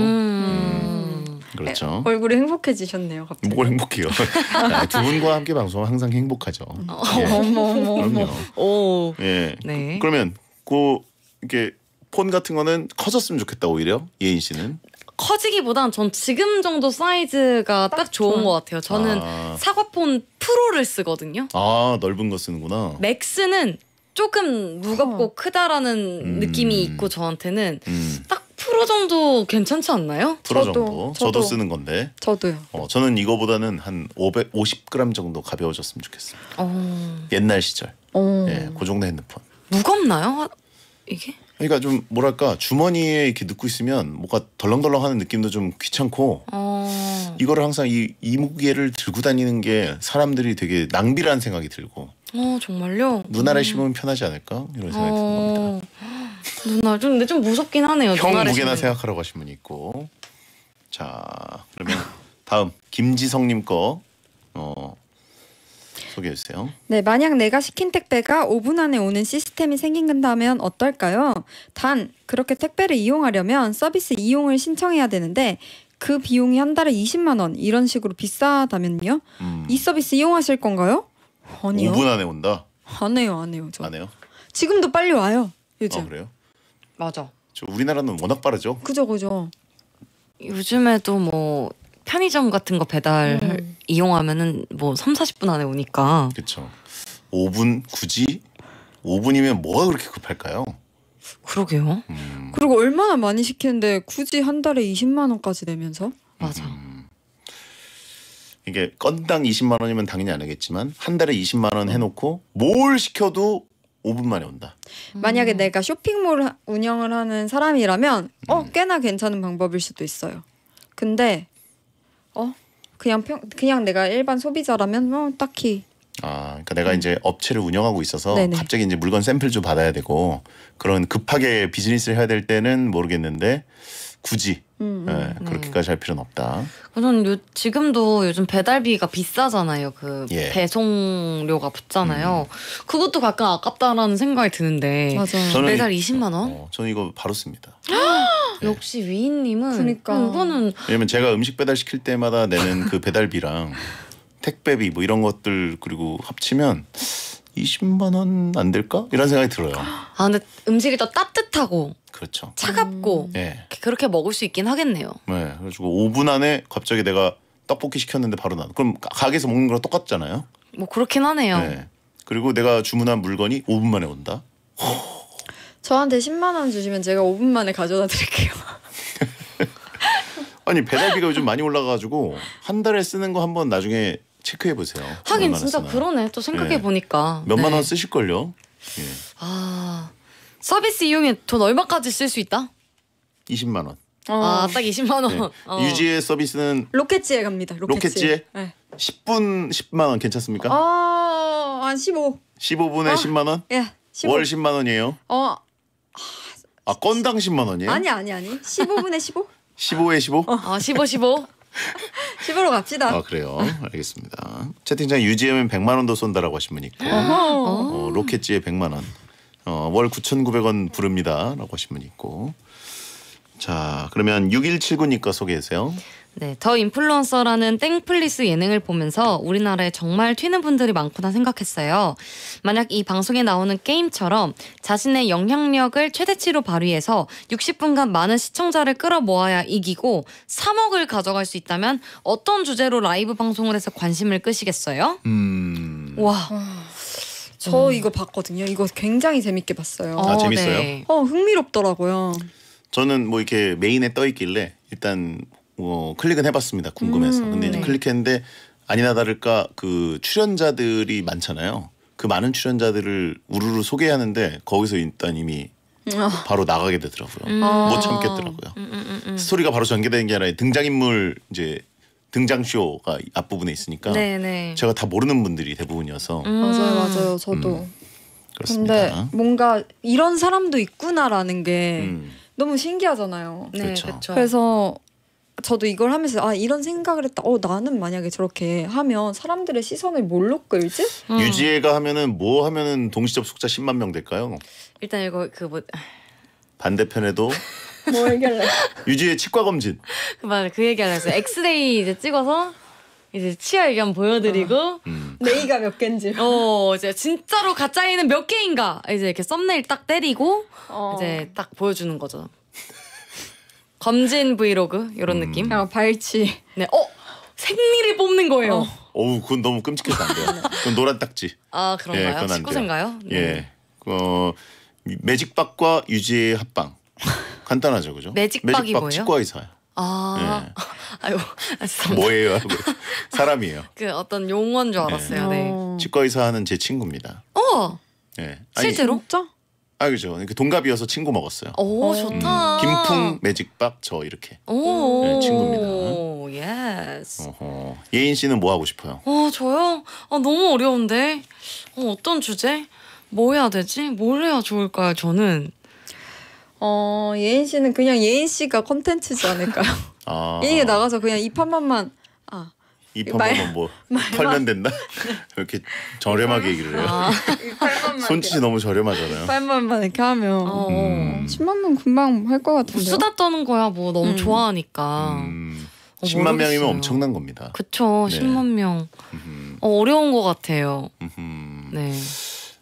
Speaker 3: 음. 그렇죠. 에, 네,
Speaker 2: 얼굴이 행복해지셨네요, 갑자기.
Speaker 3: 뭐, 뭘 행복해요? 아, 두 분과 함께 방송 항상 행복하죠. 어, 예. 어머, 어머, 어 예. 네. 그, 러면그 이렇게 폰 같은 거는 커졌으면 좋겠다 오히려 예인 씨는.
Speaker 1: 커지기보단 전 지금 정도 사이즈가 딱, 딱 좋은 것 같아요. 저는 아. 사과폰 프로를 쓰거든요.
Speaker 3: 아 넓은 거 쓰는구나.
Speaker 1: 맥스는 조금 무겁고 어. 크다라는 음. 느낌이 있고 저한테는 음. 딱 프로 정도 괜찮지 않나요? 프로 저도, 정도. 저도, 저도,
Speaker 3: 쓰는 건데. 저도요. 어, 저는 이거보다는 한 550g 정도 가벼워졌으면 좋겠어요. 어... 옛날 시절. 어... 예, 그 정도 핸드폰.
Speaker 1: 무겁나요? 이게?
Speaker 3: 그러니까 좀 뭐랄까 주머니에 이렇게 넣고 있으면 뭔가 덜렁덜렁하는 느낌도 좀 귀찮고 어. 이거를 항상 이 이무게를 들고 다니는 게 사람들이 되게 낭비라는 생각이 들고
Speaker 1: 어 정말요? 누나를
Speaker 3: 음. 심으면 편하지 않을까 이런 생각이 어.
Speaker 1: 드는 겁니다. 누나 좀 근데 좀 무섭긴 하네요. 형 무게나 심으면.
Speaker 3: 생각하라고 하신 분이 있고 자 그러면 다음 김지성님 거 어. 소개해 주세요.
Speaker 2: 네, 만약 내가 시킨 택배가 5분 안에 오는 시스템이 생긴다면 어떨까요? 단 그렇게 택배를 이용하려면 서비스 이용을 신청해야 되는데 그 비용이 한 달에 20만 원 이런 식으로 비싸다면요? 음. 이 서비스 이용하실 건가요? 아니요. 5분 안에 온다. 안 해요, 안
Speaker 3: 해요. 저. 안 해요?
Speaker 1: 지금도 빨리 와요. 요즘. 아, 그래요? 맞아.
Speaker 3: 저 우리나라는 워낙 빠르죠.
Speaker 1: 그죠, 그죠. 요즘에도 뭐 편의점 같은 거 배달 음. 이용하면은 뭐 3, 40분 안에 오니까.
Speaker 3: 그렇죠. 5분 굳이 5분이면 뭐가 그렇게 급할까요?
Speaker 1: 그러게요. 음. 그리고 얼마나 많이
Speaker 2: 시키는데 굳이 한 달에 20만 원까지 내면서?
Speaker 3: 맞아. 음. 이게 건당 20만 원이면 당연히 안 하겠지만 한 달에 20만 원 해놓고 뭘 시켜도 5분 만에 온다.
Speaker 2: 음. 만약에 음. 내가 쇼핑몰 운영을 하는 사람이라면 어 음. 꽤나 괜찮은 방법일 수도 있어요. 근데 어 그냥 평 그냥 내가 일반 소비자라면 어 딱히
Speaker 3: 아, 그러니까 내가 음. 이제 업체를 운영하고 있어서 네네. 갑자기 이제 물건 샘플 좀 받아야 되고 그런 급하게 비즈니스를 해야 될 때는 모르겠는데 굳이 음, 음. 예, 네, 그렇게까지 할 필요는 없다.
Speaker 1: 저는 요, 지금도 요즘 배달비가 비싸잖아요. 그 예. 배송료가 붙잖아요. 음. 그것도 가끔 아깝다라는 생각이 드는데 맞아요. 매달 이, 20만 원? 어,
Speaker 3: 저는 이거 바로 씁니다. 네.
Speaker 1: 역시 위인님은 그러니까 음, 이거는
Speaker 3: 왜냐면 제가 음식 배달 시킬 때마다 내는 그 배달비랑 택배비 뭐 이런 것들 그리고 합치면 20만 원 안 될까? 이런 생각이 들어요. 아
Speaker 1: 근데 음식이 더 따뜻하고 그렇죠. 차갑고 네. 그렇게 먹을 수 있긴 하겠네요.
Speaker 3: 네. 그래가지고 5분 안에 갑자기 내가 떡볶이 시켰는데 바로 나. 그럼 가게에서 먹는 거랑 똑같잖아요.
Speaker 1: 뭐 그렇긴 하네요. 네.
Speaker 3: 그리고 내가 주문한 물건이 5분 만에 온다.
Speaker 2: 저한테 10만 원 주시면 제가 5분 만에 가져다 드릴게요.
Speaker 3: 아니 배달비가 요즘 많이 올라가지고 한 달에 쓰는 거 한 번 나중에 체크해 보세요. 하긴 진짜
Speaker 1: 그러네. 또 생각해 네. 보니까
Speaker 3: 몇만 원 네. 쓰실 걸요. 예.
Speaker 1: 아 서비스 이용에 돈 얼마까지 쓸 수 있다? 20만 원. 아딱 아, 20만 원. 네. 어. 유지의
Speaker 3: 서비스는
Speaker 1: 로켓지에 갑니다. 로켓지에.
Speaker 3: 네. 10분 10만 원 괜찮습니까?
Speaker 2: 어, 한 15.
Speaker 3: 15분에 어. 10만 원?
Speaker 2: 예. 15. 월
Speaker 3: 10만 원이에요.
Speaker 2: 어. 아,
Speaker 3: 아 건당 10만 원이에요? 아니
Speaker 2: 아니 아니. 15분에 15?
Speaker 3: 15에 15? 어. 15 15.
Speaker 2: 집으로 갑시다. 아
Speaker 3: 그래요. 알겠습니다. 채팅창 유지하면 100만 원도 쏜다라고 하신 분 있고
Speaker 2: 어,
Speaker 3: 로켓지에 100만 원. 어, 월 9,900원 부릅니다라고 하신 분 있고. 자, 그러면 6179니까 소개해주세요.
Speaker 1: 네, 더 인플루언서라는 땡플리스 예능을 보면서 우리나라에 정말 튀는 분들이 많구나 생각했어요. 만약 이 방송에 나오는 게임처럼 자신의 영향력을 최대치로 발휘해서 60분간 많은 시청자를 끌어모아야 이기고 3억을 가져갈 수 있다면 어떤 주제로 라이브 방송을 해서 관심을 끄시겠어요?
Speaker 3: 음...
Speaker 1: 와. 어. 저 음. 이거 봤거든요.
Speaker 2: 이거 굉장히 재밌게 봤어요. 어, 아, 재밌어요? 네. 어, 흥미롭더라고요.
Speaker 3: 저는 뭐 이렇게 메인에 떠 있길래 일단 어, 클릭은 해봤습니다. 궁금해서. 음, 근데 이제 네. 클릭했는데 아니나 다를까 그 출연자들이 많잖아요. 그 많은 출연자들을 우르르 소개하는데 거기서 일단 이미 어. 바로 나가게 되더라고요. 음. 못 참겠더라고요. 음, 음, 음, 음. 스토리가 바로 전개되는 게 아니라 등장인물 이제 등장 쇼가 앞부분에 있으니까 네네. 네. 제가 다 모르는 분들이 대부분이어서
Speaker 2: 맞아요, 맞아요. 저도 그런데 뭔가 이런 사람도 있구나라는 게 너무 신기하잖아요. 그렇죠. 네, 그렇죠. 그래서 저도 이걸 하면서 아 이런 생각을 했다. 어 나는 만약에 저렇게 하면 사람들의 시선을 뭘로 끌지?
Speaker 3: 음. 유지혜가 하면은 뭐 하면은 동시 접속자 10만 명 될까요?
Speaker 1: 일단 이거 그 뭐
Speaker 3: 반대편에도 뭐 얘기할래? 유지혜 치과 검진.
Speaker 1: 맞아 그 얘기하려 했어요. 엑스레이 이제 찍어서 이제 치아 의견 보여드리고 어. 음. 네이가 몇 개인지. 어 이제 진짜로 가짜이는 몇 개인가 이제 이렇게 썸네일 딱 때리고
Speaker 2: 어. 이제
Speaker 1: 딱 보여주는 거죠. 검진 브이로그 이런 음. 느낌. 아, 발치. 네. 어 생리를 뽑는
Speaker 3: 거예요. 어. 어우 그건 너무 끔찍해서 안 돼요. 그건 노란 딱지. 아 그런가요? 예, 식구생가요? 네. 예. 어 매직박과 유지의 합방. 간단하죠, 그죠?
Speaker 1: 매직박이 매직박 뭐예요? 치과 의사요. 아, 예. 아유,
Speaker 3: 아, 뭐예요? 사람이에요.
Speaker 1: 그 어떤 용어인 줄 예. 알았어요. 예. 네.
Speaker 3: 어. 치과 의사 하는 제 친구입니다. 어. 예. 아 실제로? 진짜? 아 그죠. 그 동갑이어서 친구 먹었어요.
Speaker 1: 오 어. 좋다. 음, 김풍
Speaker 3: 매직박 저 이렇게.
Speaker 1: 오 네, 친구입니다. 예스. 어허.
Speaker 3: 예인 씨는 뭐 하고 싶어요?
Speaker 1: 어 저요. 아 너무 어려운데. 어, 어떤 주제? 뭐 해야 되지? 뭘 해야 좋을까요? 저는 어 예인 씨는 그냥 예인
Speaker 2: 씨가 컨텐츠지 않을까요? 아. 예인이 나가서 그냥 이 판만만
Speaker 3: 입한번만 뭐 8년 된다? 이렇게 저렴하게 얘기를 해요. 아. 손짓이 너무 저렴하잖아요.
Speaker 1: 8만만 이렇게 하면 어. 음. 10만만 음. 금방 할 것 같은데 수다 떠는 거야 뭐 너무 음. 좋아하니까. 음.
Speaker 3: 10만 어, 명이면 엄청난 겁니다. 그쵸 네. 10만
Speaker 1: 명. 음. 어, 려운것 같아요. 음. 네.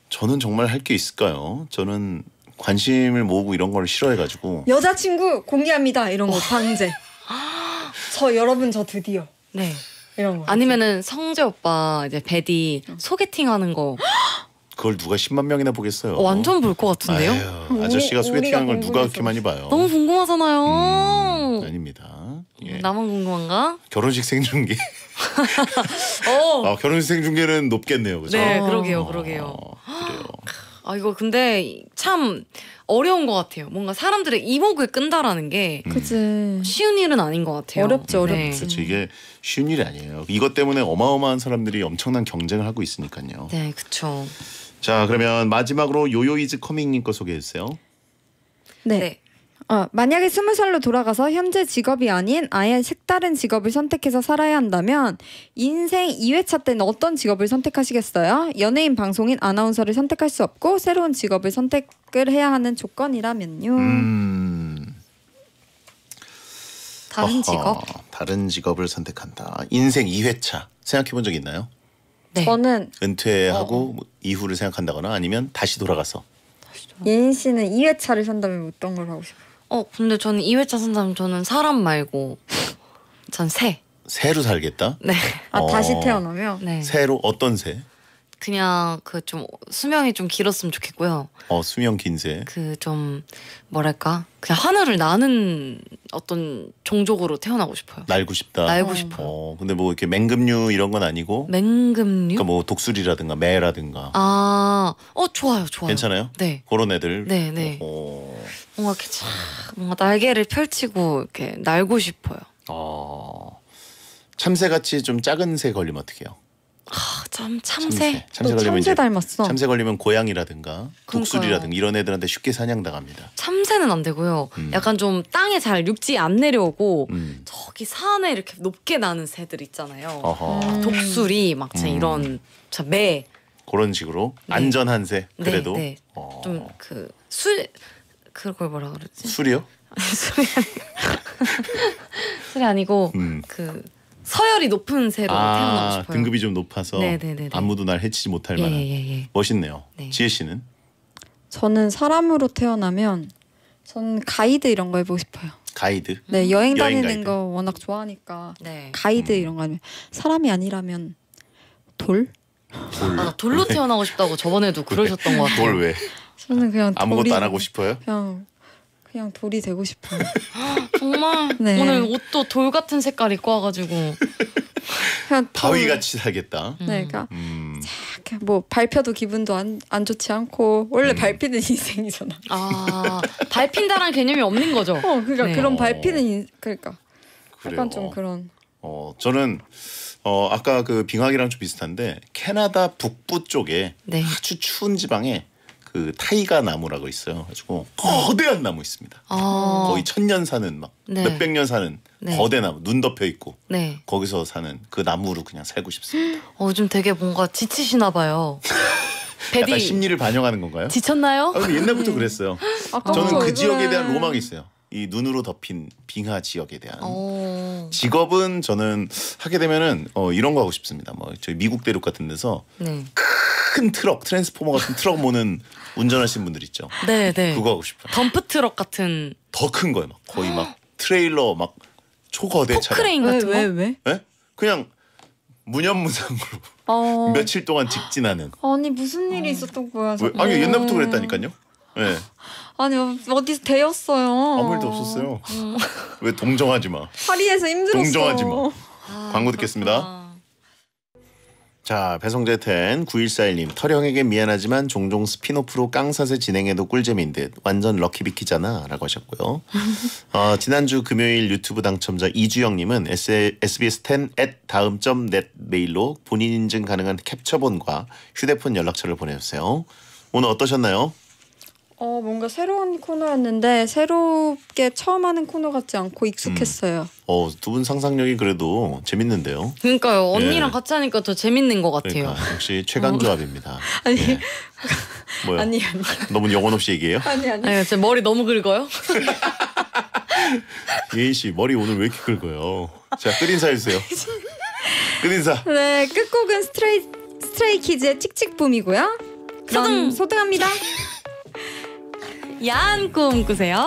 Speaker 3: 저는 정말 할 게 있을까요? 저는 관심을 모으고 이런 걸 싫어해가지고
Speaker 1: 여자친구
Speaker 2: 공개합니다
Speaker 1: 이런 거 방제. 저 여러분 저 드디어. 네. 이런 거. 아니면은 성재 오빠 이제 베디 어. 소개팅 하는 거
Speaker 3: 그걸 누가 10만 명이나 보겠어요. 어, 완전 볼 것 같은데요? 아유, 아저씨가 소개팅한걸 누가 그렇게 많이 봐요?
Speaker 1: 너무 궁금하잖아요. 음, 아닙니다. 예. 나만 궁금한가?
Speaker 3: 결혼식 생중계.
Speaker 1: 어.
Speaker 3: 아, 결혼식 생중계는 높겠네요, 그죠? 네, 그러게요,
Speaker 1: 그러게요. 어, 그래요. 아, 아 이거 근데 참 어려운 것 같아요. 뭔가 사람들의 이목을 끈다라는 게 음. 그치. 쉬운 일은 아닌 것 같아요. 어렵지 어렵지. 네. 그렇죠.
Speaker 3: 이게 쉬운 일이 아니에요. 이것 때문에 어마어마한 사람들이 엄청난 경쟁을 하고 있으니까요.
Speaker 1: 네, 그렇죠.
Speaker 3: 자 그러면 마지막으로 요요이즈 커밍님 거 소개해 주세요.
Speaker 2: 네. 네. 어, 만약에 스무 살로 돌아가서 현재 직업이 아닌 아예 색다른 직업을 선택해서 살아야 한다면 인생 2회차 때는 어떤 직업을 선택하시겠어요? 연예인 방송인 아나운서를 선택할 수 없고 새로운 직업을 선택을 해야 하는 조건이라면요.
Speaker 3: 음...
Speaker 1: 다른 어허, 직업?
Speaker 3: 다른 직업을 선택한다. 인생 2회차 생각해 본 적 있나요? 네. 저는 은퇴하고 어. 뭐 이후를 생각한다거나 아니면 다시 돌아가서.
Speaker 1: 예인 씨는 2회차를 산다면 어떤 걸 하고 싶어요? 어 근데 저는 2회차 산다면 저는 사람 말고 전 새.
Speaker 3: 새로 살겠다? 네. 아 어, 다시
Speaker 1: 태어나면? 네.
Speaker 3: 새로 어떤 새?
Speaker 1: 그냥 그 좀 수명이 좀 길었으면 좋겠고요.
Speaker 3: 어 수명 긴새.
Speaker 1: 그 좀 뭐랄까 그냥 하늘을 나는 어떤 종족으로 태어나고 싶어요.
Speaker 3: 날고 싶다. 날고 어. 싶어어 근데 뭐 이렇게 맹금류 이런 건 아니고.
Speaker 1: 맹금류? 그러니까
Speaker 3: 뭐 독수리라든가 매라든가.
Speaker 1: 아어 좋아요 좋아요.
Speaker 3: 괜찮아요? 네. 그런 애들.
Speaker 1: 네네. 어. 뭔가 이렇게 참 뭔가 날개를 펼치고 이렇게 날고
Speaker 3: 싶어요. 어 참새같이 좀 작은 새 걸리면 어떡해요?
Speaker 1: 아, 참새 참새. 참새, 또 참새
Speaker 3: 닮았어. 참새 걸리면 고양이라든가 독수리라든가 이런 애들한테 쉽게 사냥당합니다.
Speaker 1: 참새는 안 되고요. 음. 약간 좀 땅에 잘 육지 안 내려오고 음. 저기 산에 이렇게 높게 나는 새들 있잖아요. 음. 독수리 막 음. 이런 매
Speaker 3: 그런 식으로 네. 안전한 새 네, 그래도 네,
Speaker 1: 네. 어. 좀그 술 그걸 뭐라 그러지?
Speaker 3: 술이요? 술이
Speaker 1: 아니 술이 아니고
Speaker 3: 음. 그
Speaker 1: 서열이 높은 새로 아, 태어나고 싶어요.
Speaker 3: 등급이 좀 높아서 네네네네. 아무도 네, 네, 네. 날 해치지 못할 예, 만한 예, 예, 예. 멋있네요. 네. 지혜 씨는?
Speaker 2: 저는 사람으로 태어나면 전 가이드 이런 거 해보고 싶어요.
Speaker 3: 가이드? 네 여행 다니는 여행
Speaker 2: 거 워낙 좋아하니까 네. 가이드 음. 이런 거 아니면 사람이 아니라면 돌?
Speaker 1: 돌. 아, 돌로 태어나고 싶다고 저번에도 그러셨던 것 같아요. 돌 왜? 저는 그냥 아무것도 돌이, 안 하고 싶어요? 그냥 그냥 돌이 되고 싶어 정말 네. 오늘 옷도 돌 같은 색깔 입고 와가지고
Speaker 3: 그냥 바위 같이 살겠다. 음.
Speaker 2: 네, 그러니까 음. 뭐 밟혀도 기분도 안, 안 좋지 않고 원래 음. 밟히는 인생이잖아. 아 밟힌다는 개념이 없는 거죠. 어, 그러니까 네. 그런 어. 밟히는 인, 그러니까 그래요. 약간 좀 그런.
Speaker 3: 어 저는 어 아까 그 빙하기랑 좀 비슷한데 캐나다 북부 쪽에 네. 아주 추운 지방에 그 타이가 나무라고 있어요. 가지고 거대한 나무 있습니다. 아. 거의 천년 사는 막 네. 몇백 년 사는 네. 거대 나무 눈 덮여 있고 네. 거기서 사는 그 나무로 그냥 살고 싶습니다.
Speaker 1: 어, 좀 되게 뭔가 지치시나 봐요. 약간 심리를
Speaker 3: 반영하는 건가요? 지쳤나요? 아, 근데 옛날부터 음. 그랬어요. 저는 그 지역에 대한 로망이 있어요. 이 눈으로 덮인 빙하 지역에 대한 어. 직업은 저는 하게 되면은 어, 이런 거 하고 싶습니다. 뭐 저희 미국 대륙 같은 데서 네. 큰 트럭 트랜스포머 같은 트럭 모는 운전하시는 분들 있죠.
Speaker 1: 네, 네. 그거 하고 싶어요. 덤프 트럭 같은
Speaker 3: 더 큰 거예요. 막 거의 막 트레일러 막 초거대 차. 크레인 같은 왜, 거? 왜? 예? 그냥 무념무상으로 어. 며칠 동안 직진하는.
Speaker 2: 아니 무슨 일이 있었던 거야? 왜? 아니 정 옛날부터 그랬다니까요. 예. 아니 어- 디서 데였어요. 아무 일도 없었어요. 음.
Speaker 3: 왜 동정하지 마.
Speaker 2: 파리에서 힘들었어. 동정하지 마.
Speaker 3: 아, 광고 듣겠습니다. 자 배송재텐 9141님 터령에게 미안하지만 종종 스피노프로 깡사세 진행해도 꿀잼인 듯 완전 럭키비키잖아 라고 하셨고요 어, 지난주 금요일 유튜브 당첨자 이주영님은 SBS10 at 다음 점넷 메일로 본인 인증 가능한 캡처본과 휴대폰 연락처를 보내주세요 오늘 어떠셨나요?
Speaker 2: 어 뭔가 새로운 코너였는데 새롭게 처음 하는 코너
Speaker 1: 같지 않고 익숙했어요. 음.
Speaker 3: 어두 분 상상력이 그래도 재밌는데요.
Speaker 1: 그러니까요 예. 언니랑 예. 같이 하니까 더 재밌는 것 같아요. 그러니까,
Speaker 3: 역시 최간 어. 조합입니다. 아니 예. 뭐야? 아니 아니 너무 영혼 없이 얘기해요?
Speaker 1: 아니 아니. 아니 제 머리 너무 긁어요.
Speaker 3: 예인 씨 머리 오늘 왜 이렇게 긁어요? 자끝 인사 해주세요. 끝 인사.
Speaker 2: 네 끝곡은 스트레이 스트레이키즈의 칙칙붐이고요. 그럼 소등합니다. 야한 꿈 꾸세요.